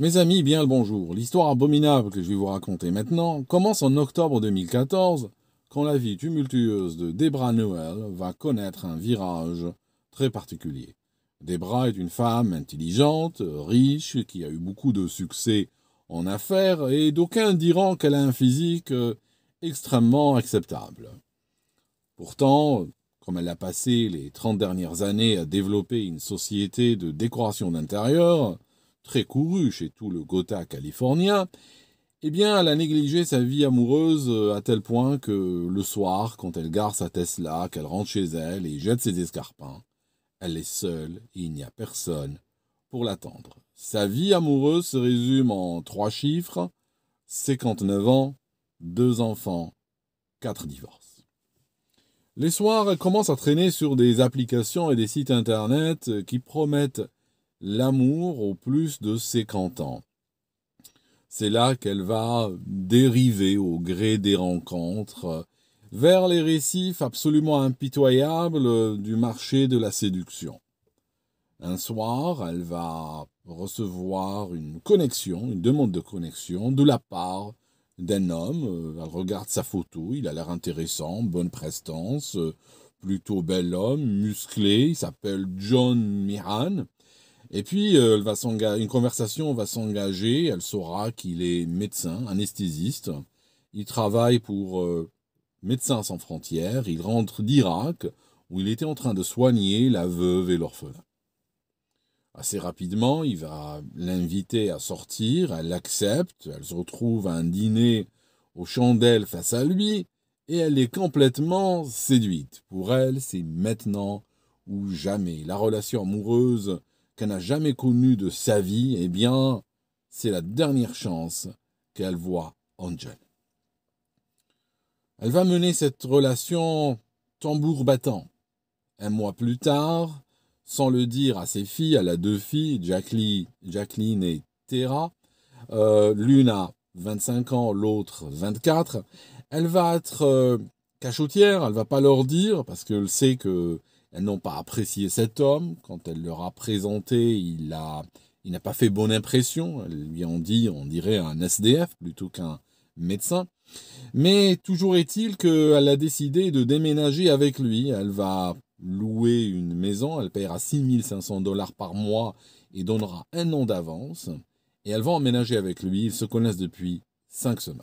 Mes amis, bien le bonjour. L'histoire abominable que je vais vous raconter maintenant commence en octobre 2014, quand la vie tumultueuse de Debra Noël va connaître un virage très particulier. Debra est une femme intelligente, riche, qui a eu beaucoup de succès en affaires, et d'aucuns diront qu'elle a un physique euh, extrêmement acceptable. Pourtant, comme elle a passé les 30 dernières années à développer une société de décoration d'intérieur, très courue chez tout le Gotha californien, eh bien, elle a négligé sa vie amoureuse euh, à tel point que le soir, quand elle gare sa Tesla, qu'elle rentre chez elle et jette ses escarpins, elle est seule et il n'y a personne pour l'attendre. Sa vie amoureuse se résume en trois chiffres 59 ans, deux enfants, quatre divorces. Les soirs, elle commence à traîner sur des applications et des sites internet qui promettent l'amour au plus de ses ans. C'est là qu'elle va dériver au gré des rencontres vers les récifs absolument impitoyables du marché de la séduction. Un soir, elle va recevoir une connexion, une demande de connexion de la part d'un homme. Elle regarde sa photo, il a l'air intéressant, bonne prestance, plutôt bel homme, musclé, il s'appelle John Miran. Et puis, euh, elle va une conversation va s'engager. Elle saura qu'il est médecin, anesthésiste. Il travaille pour euh, Médecins sans frontières. Il rentre d'Irak, où il était en train de soigner la veuve et l'orphelin. Assez rapidement, il va l'inviter à sortir. Elle l'accepte. Elle se retrouve à un dîner aux chandelles face à lui. Et elle est complètement séduite. Pour elle, c'est maintenant ou jamais. La relation amoureuse qu'elle n'a jamais connue de sa vie, eh bien, c'est la dernière chance qu'elle voit Angel. Elle va mener cette relation tambour battant. Un mois plus tard, sans le dire à ses filles, à la deux filles, Jacqueline, et Terra, euh, l'une a 25 ans, l'autre 24, elle va être euh, cachotière, elle va pas leur dire, parce qu'elle sait que elles n'ont pas apprécié cet homme. Quand elle leur a présenté, il a, il n'a pas fait bonne impression. Elles lui ont dit, on dirait un SDF plutôt qu'un médecin. Mais toujours est-il qu'elle a décidé de déménager avec lui. Elle va louer une maison. Elle paiera 6500 dollars par mois et donnera un an d'avance. Et elle va emménager avec lui. Ils se connaissent depuis cinq semaines.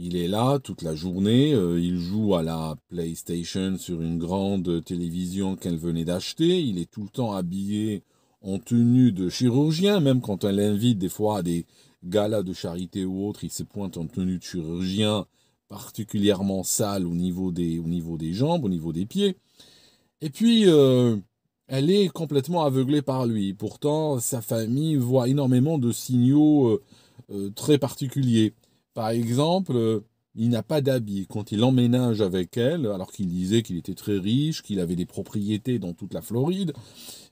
Il est là toute la journée, euh, il joue à la PlayStation sur une grande télévision qu'elle venait d'acheter, il est tout le temps habillé en tenue de chirurgien, même quand elle l'invite des fois à des galas de charité ou autre, il se pointe en tenue de chirurgien particulièrement sale au niveau des, au niveau des jambes, au niveau des pieds. Et puis, euh, elle est complètement aveuglée par lui. Pourtant, sa famille voit énormément de signaux euh, très particuliers. Par exemple, euh, il n'a pas d'habit. Quand il emménage avec elle, alors qu'il disait qu'il était très riche, qu'il avait des propriétés dans toute la Floride,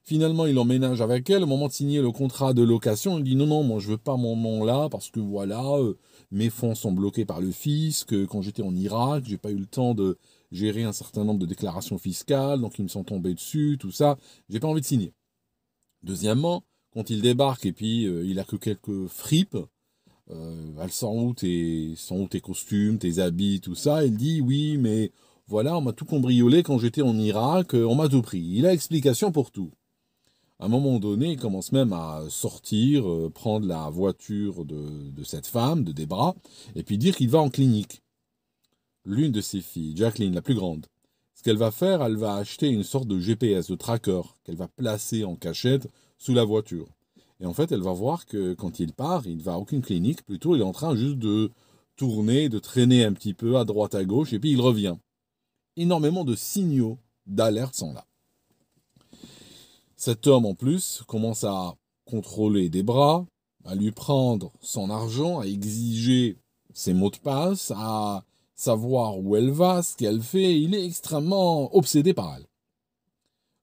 finalement il emménage avec elle. Au moment de signer le contrat de location, il dit non, non, moi je veux pas mon nom là parce que voilà, euh, mes fonds sont bloqués par le fisc. Euh, quand j'étais en Irak, j'ai pas eu le temps de gérer un certain nombre de déclarations fiscales, donc ils me sont tombés dessus, tout ça. J'ai pas envie de signer. Deuxièmement, quand il débarque et puis il a que quelques fripes, euh, elle sent où tes, tes costumes, tes habits, tout ça. Elle dit oui, mais voilà, on m'a tout cambriolé quand j'étais en Irak, euh, on m'a tout pris. Il a explication pour tout. À un moment donné, il commence même à sortir, euh, prendre la voiture de, de cette femme, de Debra, et puis dire qu'il va en clinique. L'une de ses filles, Jacqueline, la plus grande, ce qu'elle va faire, elle va acheter une sorte de GPS, de tracker, qu'elle va placer en cachette sous la voiture. Et en fait, elle va voir que quand il part, il ne va à aucune clinique, plutôt il est en train juste de tourner, de traîner un petit peu à droite, à gauche, et puis il revient. Énormément de signaux d'alerte sont là. Cet homme, en plus, commence à contrôler des bras, à lui prendre son argent, à exiger ses mots de passe, à savoir où elle va, ce qu'elle fait. Il est extrêmement obsédé par elle.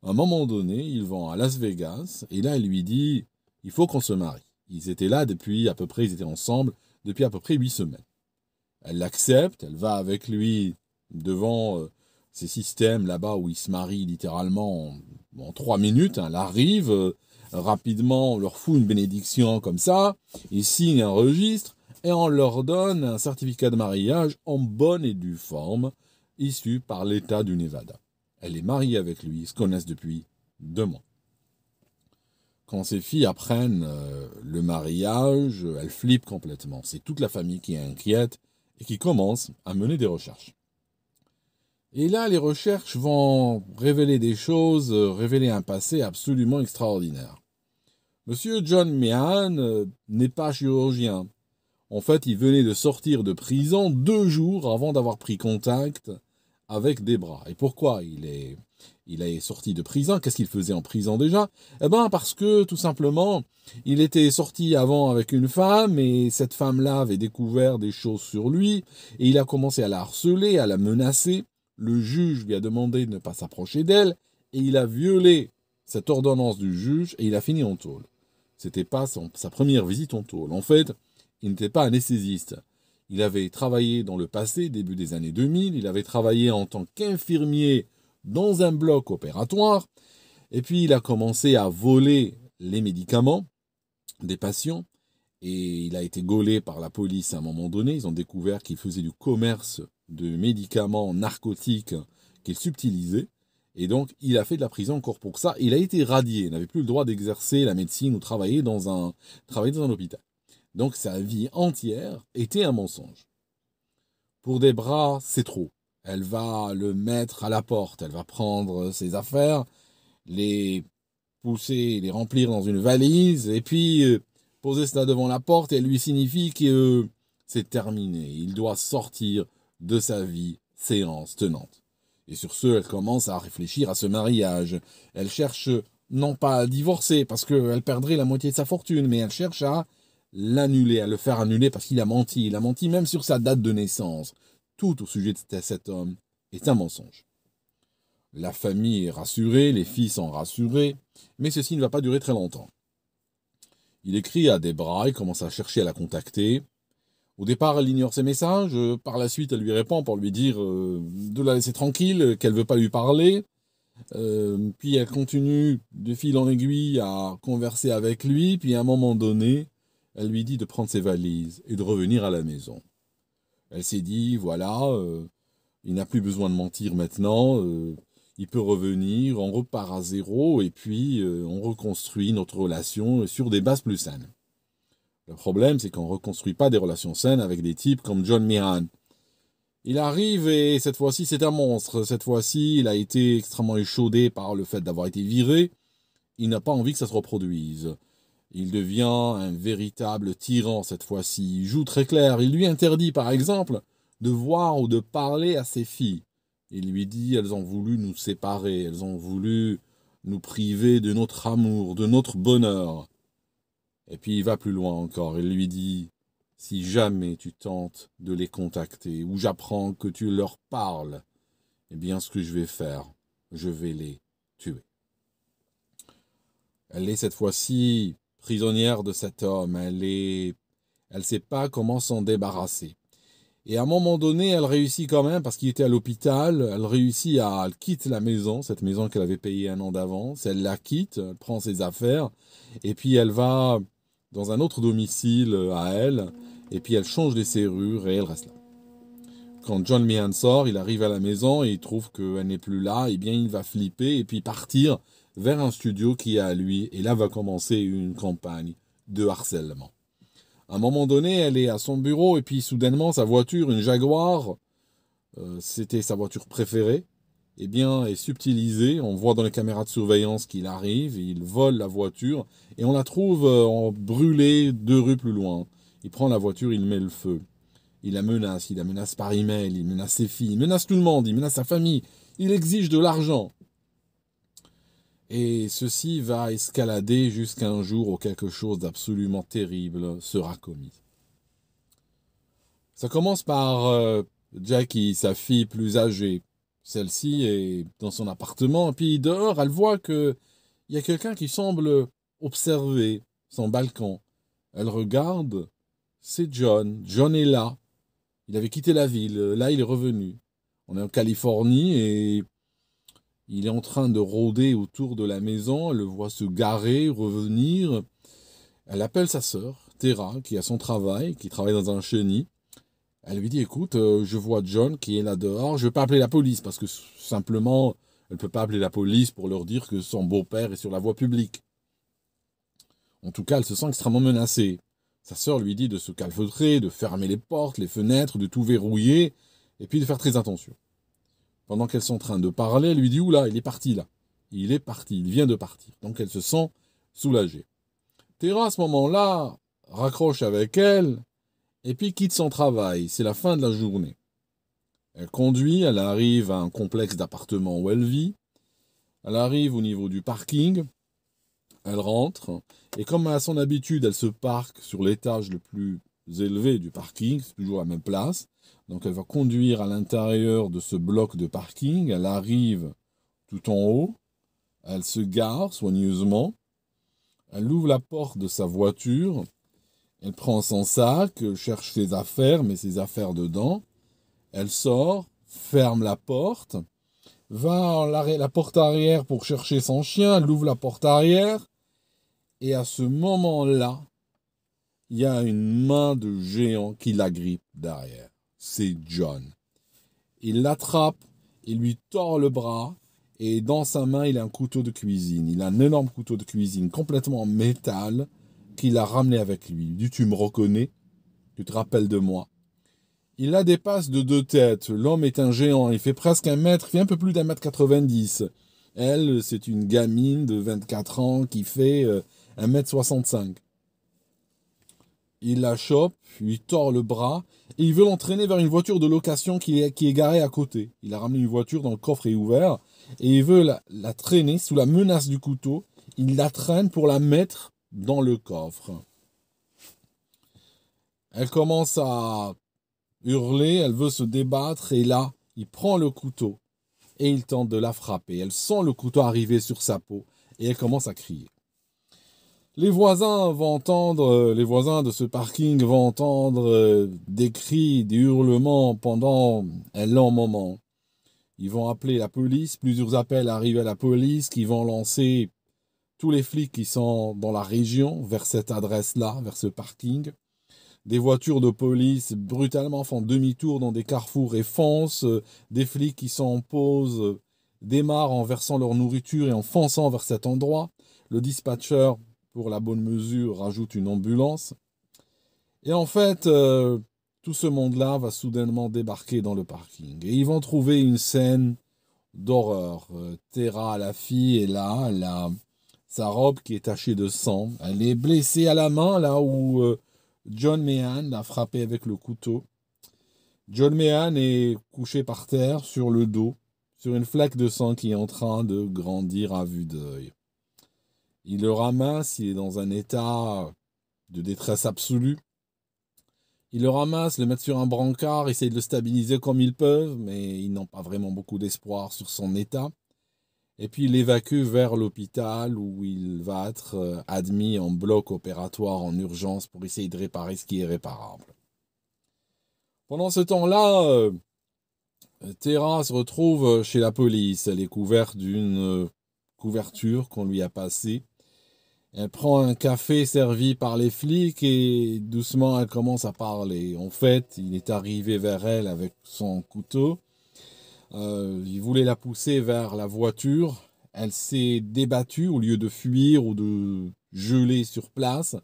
À un moment donné, il va à Las Vegas et là, il lui dit il faut qu'on se marie. Ils étaient là depuis à peu près, ils étaient ensemble depuis à peu près huit semaines. Elle l'accepte, elle va avec lui devant euh, ces systèmes là-bas où ils se marient littéralement en, trois minutes. Hein. Elle arrive euh, rapidement, on leur fout une bénédiction comme ça, ils signent un registre et on leur donne un certificat de mariage en bonne et due forme, issu par l'État du Nevada. Elle est mariée avec lui, ils se connaissent depuis deux mois quand ces filles apprennent euh, le mariage, elles flippent complètement. C'est toute la famille qui est inquiète et qui commence à mener des recherches. Et là, les recherches vont révéler des choses, euh, révéler un passé absolument extraordinaire. Monsieur John Mehan euh, n'est pas chirurgien. En fait, il venait de sortir de prison deux jours avant d'avoir pris contact avec bras Et pourquoi il est, il est sorti de prison. Qu'est-ce qu'il faisait en prison déjà Eh ben parce que tout simplement, il était sorti avant avec une femme et cette femme-là avait découvert des choses sur lui et il a commencé à la harceler, à la menacer. Le juge lui a demandé de ne pas s'approcher d'elle et il a violé cette ordonnance du juge et il a fini en tôle. C'était pas sa première visite en tôle. En fait, il n'était pas anesthésiste. Il avait travaillé dans le passé, début des années 2000, il avait travaillé en tant qu'infirmier dans un bloc opératoire, et puis il a commencé à voler les médicaments des patients, et il a été gaulé par la police à un moment donné, ils ont découvert qu'il faisait du commerce de médicaments narcotiques qu'il subtilisait, et donc, il a fait de la prison encore pour ça. Il a été radié. Il n'avait plus le droit d'exercer la médecine ou travailler dans un, travailler dans un hôpital. Donc, sa vie entière était un mensonge. Pour des bras, c'est trop elle va le mettre à la porte, elle va prendre ses affaires, les pousser, les remplir dans une valise, et puis euh, poser cela devant la porte, et elle lui signifie que euh, c'est terminé, il doit sortir de sa vie séance tenante. Et sur ce, elle commence à réfléchir à ce mariage. Elle cherche non pas à divorcer, parce qu'elle perdrait la moitié de sa fortune, mais elle cherche à l'annuler, à le faire annuler parce qu'il a menti. Il a menti même sur sa date de naissance tout au sujet de cet homme est un mensonge. La famille est rassurée, les filles sont rassurées, mais ceci ne va pas durer très longtemps. Il écrit à Debra et commence à chercher à la contacter. Au départ, elle ignore ses messages, par la suite, elle lui répond pour lui dire euh, de la laisser tranquille, qu'elle ne veut pas lui parler. Euh, puis elle continue de fil en aiguille à converser avec lui, puis à un moment donné, elle lui dit de prendre ses valises et de revenir à la maison. Elle s'est dit, voilà, euh, il n'a plus besoin de mentir maintenant, euh, il peut revenir, on repart à zéro et puis euh, on reconstruit notre relation sur des bases plus saines. Le problème, c'est qu'on ne reconstruit pas des relations saines avec des types comme John Miran. Il arrive et cette fois-ci, c'est un monstre. Cette fois-ci, il a été extrêmement échaudé par le fait d'avoir été viré. Il n'a pas envie que ça se reproduise. Il devient un véritable tyran cette fois-ci. Il joue très clair. Il lui interdit, par exemple, de voir ou de parler à ses filles. Il lui dit Elles ont voulu nous séparer, elles ont voulu nous priver de notre amour, de notre bonheur. Et puis il va plus loin encore. Il lui dit Si jamais tu tentes de les contacter ou j'apprends que tu leur parles, eh bien ce que je vais faire, je vais les tuer. Elle est cette fois-ci prisonnière de cet homme, elle est... Elle ne sait pas comment s'en débarrasser. Et à un moment donné, elle réussit quand même, parce qu'il était à l'hôpital, elle réussit à, elle quitte la maison, cette maison qu'elle avait payée un an d'avance, elle la quitte, elle prend ses affaires, et puis elle va dans un autre domicile euh, à elle, et puis elle change les serrures et elle reste là. Quand John Meehan sort, il arrive à la maison et il trouve qu'elle n'est plus là, et eh bien il va flipper et puis partir vers un studio qui est à lui et là va commencer une campagne de harcèlement. À un moment donné, elle est à son bureau et puis soudainement sa voiture, une Jaguar, euh, c'était sa voiture préférée, eh bien, est subtilisée. On voit dans les caméras de surveillance qu'il arrive, il vole la voiture et on la trouve euh, brûlée deux rues plus loin. Il prend la voiture, il met le feu. Il la menace, il la menace par email, il menace ses filles, il menace tout le monde, il menace sa famille, il exige de l'argent. Et ceci va escalader jusqu'à un jour où quelque chose d'absolument terrible sera commis. Ça commence par euh, Jackie, sa fille plus âgée. Celle-ci est dans son appartement, et puis dehors, elle voit qu'il y a quelqu'un qui semble observer son balcon. Elle regarde, c'est John. John est là. Il avait quitté la ville, là il est revenu. On est en Californie et il est en train de rôder autour de la maison, elle le voit se garer, revenir. Elle appelle sa sœur, Terra, qui a son travail, qui travaille dans un chenil. Elle lui dit, écoute, euh, je vois John qui est là dehors, je ne vais pas appeler la police, parce que simplement, elle ne peut pas appeler la police pour leur dire que son beau-père est sur la voie publique. En tout cas, elle se sent extrêmement menacée. Sa sœur lui dit de se calfeutrer, de fermer les portes, les fenêtres, de tout verrouiller, et puis de faire très attention pendant qu'elles sont en train de parler, elle lui dit Oula, il est parti là. Il est parti, il vient de partir. Donc elle se sent soulagée. Terra, à ce moment-là, raccroche avec elle et puis quitte son travail. C'est la fin de la journée. Elle conduit, elle arrive à un complexe d'appartements où elle vit. Elle arrive au niveau du parking. Elle rentre. Et comme à son habitude, elle se parque sur l'étage le plus élevé du parking, c'est toujours la même place. Donc elle va conduire à l'intérieur de ce bloc de parking. Elle arrive tout en haut. Elle se gare soigneusement. Elle ouvre la porte de sa voiture. Elle prend son sac, cherche ses affaires, met ses affaires dedans. Elle sort, ferme la porte, va à la porte arrière pour chercher son chien. Elle ouvre la porte arrière. Et à ce moment-là, il y a une main de géant qui la grippe derrière c'est John. Il l'attrape, il lui tord le bras, et dans sa main, il a un couteau de cuisine. Il a un énorme couteau de cuisine complètement en métal qu'il a ramené avec lui. Tu me reconnais Tu te rappelles de moi Il la dépasse de deux têtes. L'homme est un géant. Il fait presque un mètre, il fait un peu plus d'un mètre 90. Elle, c'est une gamine de 24 ans qui fait euh, un mètre 65 il la chope, lui tord le bras, et il veut l'entraîner vers une voiture de location qui est, garée à côté. Il a ramené une voiture dans le coffre est ouvert, et il veut la traîner sous la menace du couteau. Il la traîne pour la mettre dans le coffre. Elle commence à hurler, elle veut se débattre, et là, il prend le couteau et il tente de la frapper. Elle sent le couteau arriver sur sa peau et elle commence à crier. Les voisins vont entendre, euh, les voisins de ce parking vont entendre euh, des cris, des hurlements pendant un long moment. Ils vont appeler la police, plusieurs appels arrivent à la police qui vont lancer tous les flics qui sont dans la région vers cette adresse-là, vers ce parking. Des voitures de police brutalement font demi-tour dans des carrefours et foncent. Des flics qui s'en posent démarrent en versant leur nourriture et en fonçant vers cet endroit. Le dispatcher pour la bonne mesure, rajoute une ambulance. Et en fait, euh, tout ce monde-là va soudainement débarquer dans le parking. Et ils vont trouver une scène d'horreur. Euh, Terra, la fille, est là, elle a sa robe qui est tachée de sang. Elle est blessée à la main, là où euh, John Mehan l'a frappé avec le couteau. John Mehan est couché par terre, sur le dos, sur une flaque de sang qui est en train de grandir à vue d'œil. Il le ramasse, il est dans un état de détresse absolue. Il le ramasse, le met sur un brancard, essaye de le stabiliser comme ils peuvent, mais ils n'ont pas vraiment beaucoup d'espoir sur son état. Et puis il l'évacue vers l'hôpital où il va être euh, admis en bloc opératoire en urgence pour essayer de réparer ce qui est réparable. Pendant ce temps-là, euh, Terra se retrouve chez la police. Elle est couverte d'une euh, couverture qu'on lui a passée. Elle prend un café servi par les flics et doucement elle commence à parler. En fait, il est arrivé vers elle avec son couteau. Euh, il voulait la pousser vers la voiture. Elle s'est débattue au lieu de fuir ou de geler sur place.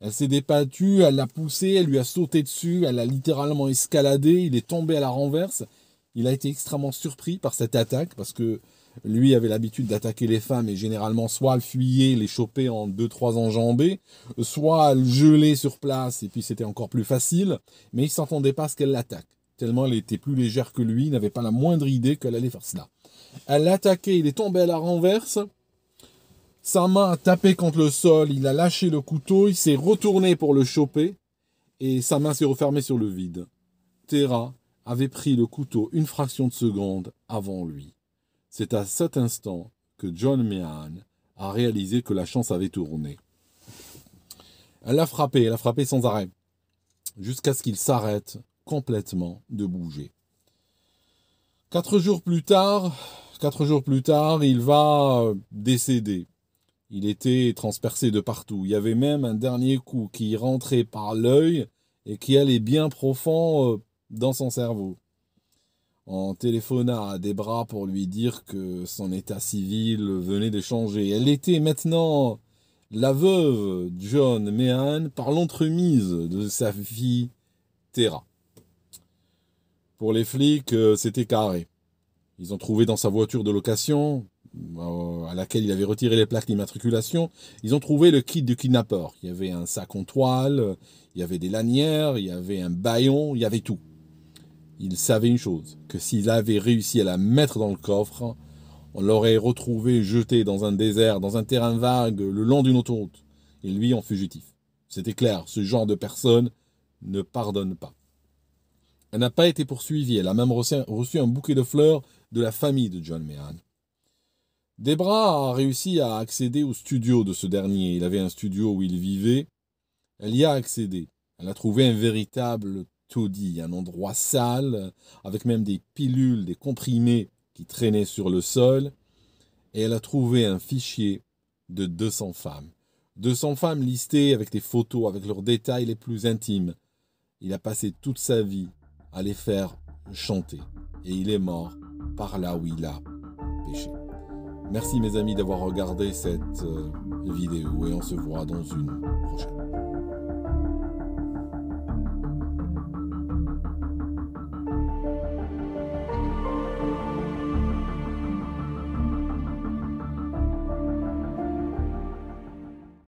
Elle s'est débattue, elle l'a poussé, elle lui a sauté dessus, elle a littéralement escaladé, il est tombé à la renverse. Il a été extrêmement surpris par cette attaque parce que lui avait l'habitude d'attaquer les femmes et généralement soit le fuyait, les choper en deux trois enjambées, soit le gelait sur place et puis c'était encore plus facile, mais il s'entendait pas à ce qu'elle l'attaque, tellement elle était plus légère que lui, n'avait pas la moindre idée qu'elle allait faire cela. Elle l'attaquait, il est tombé à la renverse, sa main a tapé contre le sol, il a lâché le couteau, il s'est retourné pour le choper et sa main s'est refermée sur le vide. Terra avait pris le couteau une fraction de seconde avant lui. C'est à cet instant que John Mehan a réalisé que la chance avait tourné. Elle l'a frappé, elle l'a frappé sans arrêt, jusqu'à ce qu'il s'arrête complètement de bouger. Quatre jours plus tard, quatre jours plus tard, il va euh, décéder. Il était transpercé de partout. Il y avait même un dernier coup qui rentrait par l'œil et qui allait bien profond euh, dans son cerveau en téléphona à Debra pour lui dire que son état civil venait de changer. Elle était maintenant la veuve John Mehan par l'entremise de sa fille Terra. Pour les flics, euh, c'était carré. Ils ont trouvé dans sa voiture de location, euh, à laquelle il avait retiré les plaques d'immatriculation, ils ont trouvé le kit du kidnappeur. Il y avait un sac en toile, il y avait des lanières, il y avait un baillon, il y avait tout il savait une chose, que s'il avait réussi à la mettre dans le coffre, on l'aurait retrouvé jeté dans un désert, dans un terrain vague, le long d'une autoroute, et lui en fugitif. C'était clair, ce genre de personne ne pardonne pas. Elle n'a pas été poursuivie, elle a même reçu un bouquet de fleurs de la famille de John Mehan. Debra a réussi à accéder au studio de ce dernier. Il avait un studio où il vivait. Elle y a accédé. Elle a trouvé un véritable tout dit, un endroit sale, avec même des pilules, des comprimés qui traînaient sur le sol. Et elle a trouvé un fichier de 200 femmes. 200 femmes listées avec des photos, avec leurs détails les plus intimes. Il a passé toute sa vie à les faire chanter. Et il est mort par là où il a péché. Merci mes amis d'avoir regardé cette euh, vidéo et on se voit dans une prochaine.